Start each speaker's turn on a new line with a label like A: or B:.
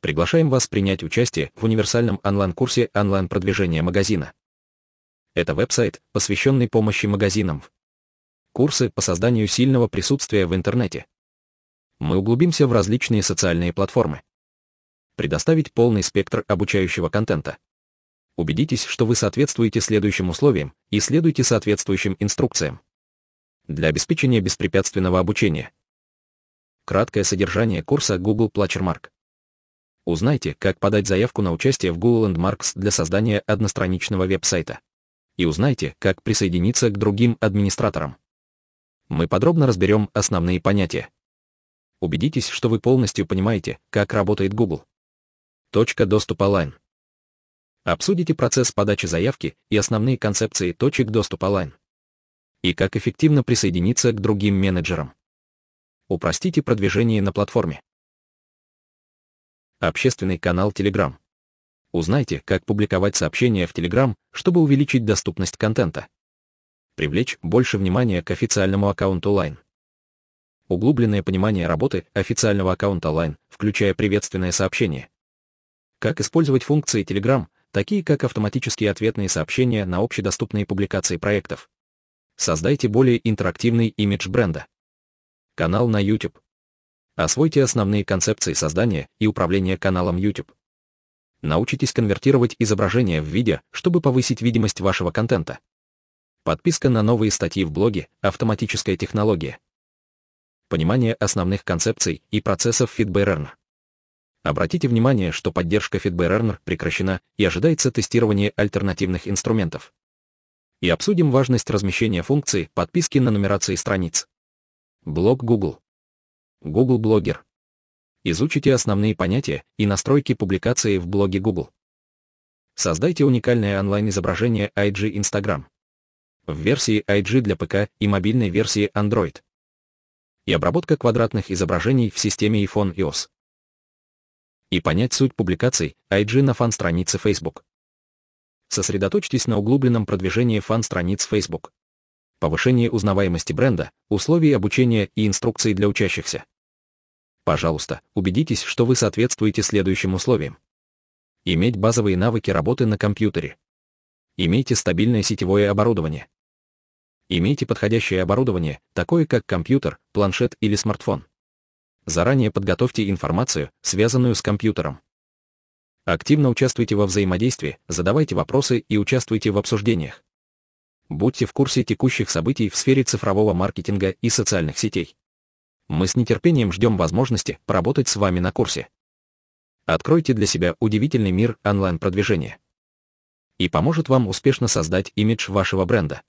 A: Приглашаем вас принять участие в универсальном онлайн-курсе онлайн-продвижения магазина. Это веб-сайт, посвященный помощи магазинам. Курсы по созданию сильного присутствия в интернете. Мы углубимся в различные социальные платформы. Предоставить полный спектр обучающего контента. Убедитесь, что вы соответствуете следующим условиям и следуйте соответствующим инструкциям. Для обеспечения беспрепятственного обучения. Краткое содержание курса Google Mark. Узнайте, как подать заявку на участие в Google Landmarks для создания одностраничного веб-сайта. И узнайте, как присоединиться к другим администраторам. Мы подробно разберем основные понятия. Убедитесь, что вы полностью понимаете, как работает Google. Точка доступа Line. Обсудите процесс подачи заявки и основные концепции точек доступа Line. И как эффективно присоединиться к другим менеджерам. Упростите продвижение на платформе. Общественный канал Telegram. Узнайте, как публиковать сообщения в Telegram, чтобы увеличить доступность контента. Привлечь больше внимания к официальному аккаунту Line. Углубленное понимание работы официального аккаунта Line, включая приветственное сообщение. Как использовать функции Telegram, такие как автоматические ответные сообщения на общедоступные публикации проектов. Создайте более интерактивный имидж бренда. Канал на YouTube. Освойте основные концепции создания и управления каналом YouTube. Научитесь конвертировать изображения в видео, чтобы повысить видимость вашего контента. Подписка на новые статьи в блоге «Автоматическая технология». Понимание основных концепций и процессов FeedBayRearn. Обратите внимание, что поддержка FeedBayRearn прекращена и ожидается тестирование альтернативных инструментов. И обсудим важность размещения функции подписки на нумерации страниц. Блог Google. Google Blogger. Изучите основные понятия и настройки публикации в блоге Google. Создайте уникальное онлайн-изображение IG Instagram в версии IG для ПК и мобильной версии Android. И обработка квадратных изображений в системе iPhone iOS. И понять суть публикаций IG на фан-странице Facebook. Сосредоточьтесь на углубленном продвижении фан-страниц Facebook повышение узнаваемости бренда, условия обучения и инструкции для учащихся. Пожалуйста, убедитесь, что вы соответствуете следующим условиям. Иметь базовые навыки работы на компьютере. Имейте стабильное сетевое оборудование. Имейте подходящее оборудование, такое как компьютер, планшет или смартфон. Заранее подготовьте информацию, связанную с компьютером. Активно участвуйте во взаимодействии, задавайте вопросы и участвуйте в обсуждениях. Будьте в курсе текущих событий в сфере цифрового маркетинга и социальных сетей. Мы с нетерпением ждем возможности поработать с вами на курсе. Откройте для себя удивительный мир онлайн-продвижения. И поможет вам успешно создать имидж вашего бренда.